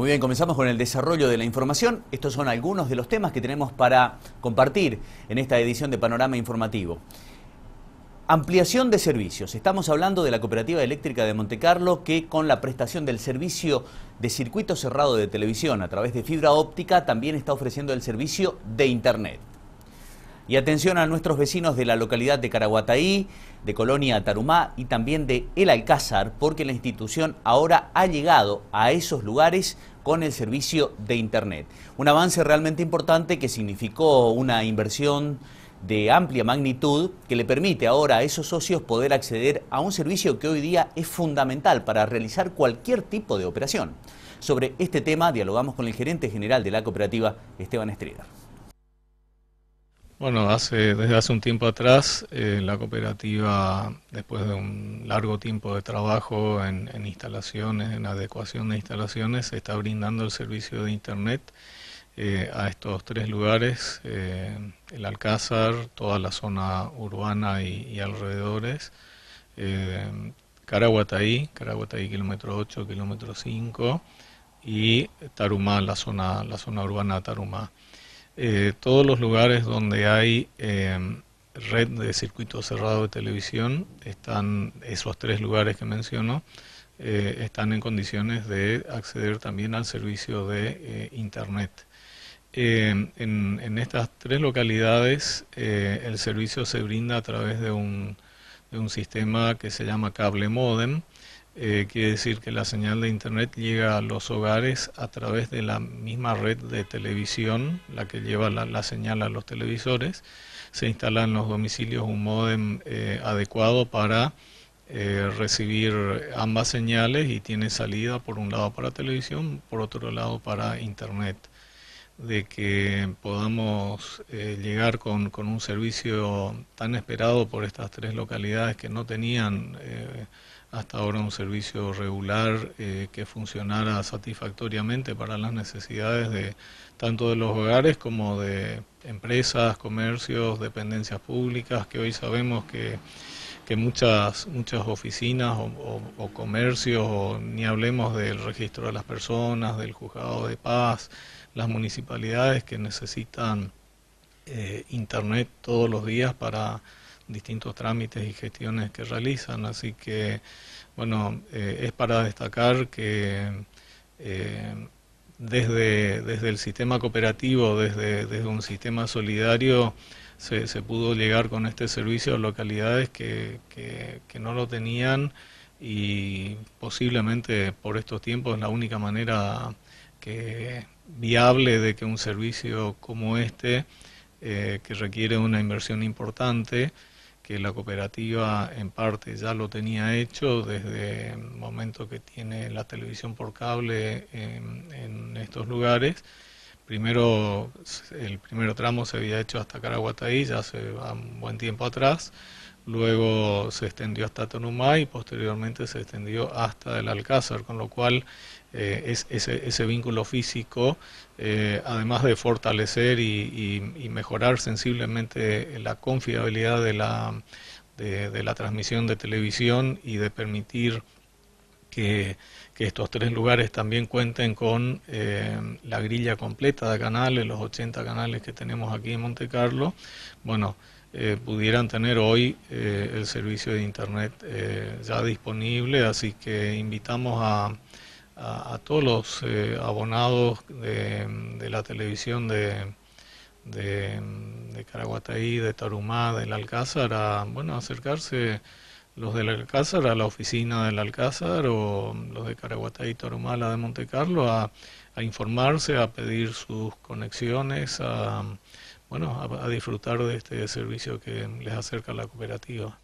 Muy bien, comenzamos con el desarrollo de la información. Estos son algunos de los temas que tenemos para compartir en esta edición de Panorama Informativo. Ampliación de servicios. Estamos hablando de la Cooperativa Eléctrica de Monte Carlo, que con la prestación del servicio de circuito cerrado de televisión a través de fibra óptica también está ofreciendo el servicio de Internet. Y atención a nuestros vecinos de la localidad de Caraguataí, de Colonia Tarumá y también de El Alcázar, porque la institución ahora ha llegado a esos lugares con el servicio de Internet. Un avance realmente importante que significó una inversión de amplia magnitud que le permite ahora a esos socios poder acceder a un servicio que hoy día es fundamental para realizar cualquier tipo de operación. Sobre este tema dialogamos con el gerente general de la cooperativa, Esteban Estrella. Bueno, hace, desde hace un tiempo atrás, eh, la cooperativa, después de un largo tiempo de trabajo en, instalaciones, en adecuación de instalaciones, está brindando el servicio de Internet eh, a estos tres lugares, eh, el Alcázar, toda la zona urbana y, alrededores, Caraguataí, Caraguataí kilómetro 8, kilómetro 5 y Tarumá, la zona, la zona urbana de Tarumá. Eh, todos los lugares donde hay eh, red de circuito cerrado de televisión, están esos tres lugares que menciono, eh, están en condiciones de acceder también al servicio de Internet. en, estas tres localidades el servicio se brinda a través de un de un sistema que se llama cable modem. Eh, quiere decir que la señal de Internet llega a los hogares a través de la misma red de televisión, la que lleva la, señal a los televisores. Se instala en los domicilios un modem eh, adecuado para eh, recibir ambas señales y tiene salida por un lado para televisión, por otro lado para Internet de que podamos eh, llegar con, con, un servicio tan esperado por estas tres localidades que no tenían eh, hasta ahora un servicio regular eh, que funcionara satisfactoriamente para las necesidades de tanto de los hogares como de empresas, comercios, dependencias públicas, que hoy sabemos que que muchas, muchas oficinas o, comercios, ni hablemos del registro de las personas, del juzgado de paz, las municipalidades que necesitan eh, internet todos los días para distintos trámites y gestiones que realizan. Así que, bueno, eh, es para destacar que eh, desde, desde el sistema cooperativo, desde, desde un sistema solidario, se, pudo llegar con este servicio a localidades que, no lo tenían y posiblemente por estos tiempos la única manera que viable de que un servicio como este, eh, que requiere una inversión importante, que la cooperativa en parte ya lo tenía hecho desde el momento que tiene la televisión por cable en estos lugares, primero, el primer tramo se había hecho hasta Caraguataí, ya hace un buen tiempo atrás, luego se extendió hasta Tonumá y posteriormente se extendió hasta el Alcázar, con lo cual eh, ese, vínculo físico, eh, además de fortalecer y, mejorar sensiblemente la confiabilidad de la transmisión de televisión y de permitir que, estos tres lugares también cuenten con eh, la grilla completa de canales, los 80 canales que tenemos aquí en Monte Carlo, bueno, eh, pudieran tener hoy eh, el servicio de Internet ya disponible, así que invitamos a, a, todos los abonados de, la televisión de, de, de Caraguataí, de Tarumá, del Alcázar, a bueno, acercarse los del Alcázar a la oficina del Alcázar o los de Caraguatá y Tarumala de Monte Carlo a, informarse, a pedir sus conexiones, bueno, a disfrutar de este servicio que les acerca la cooperativa.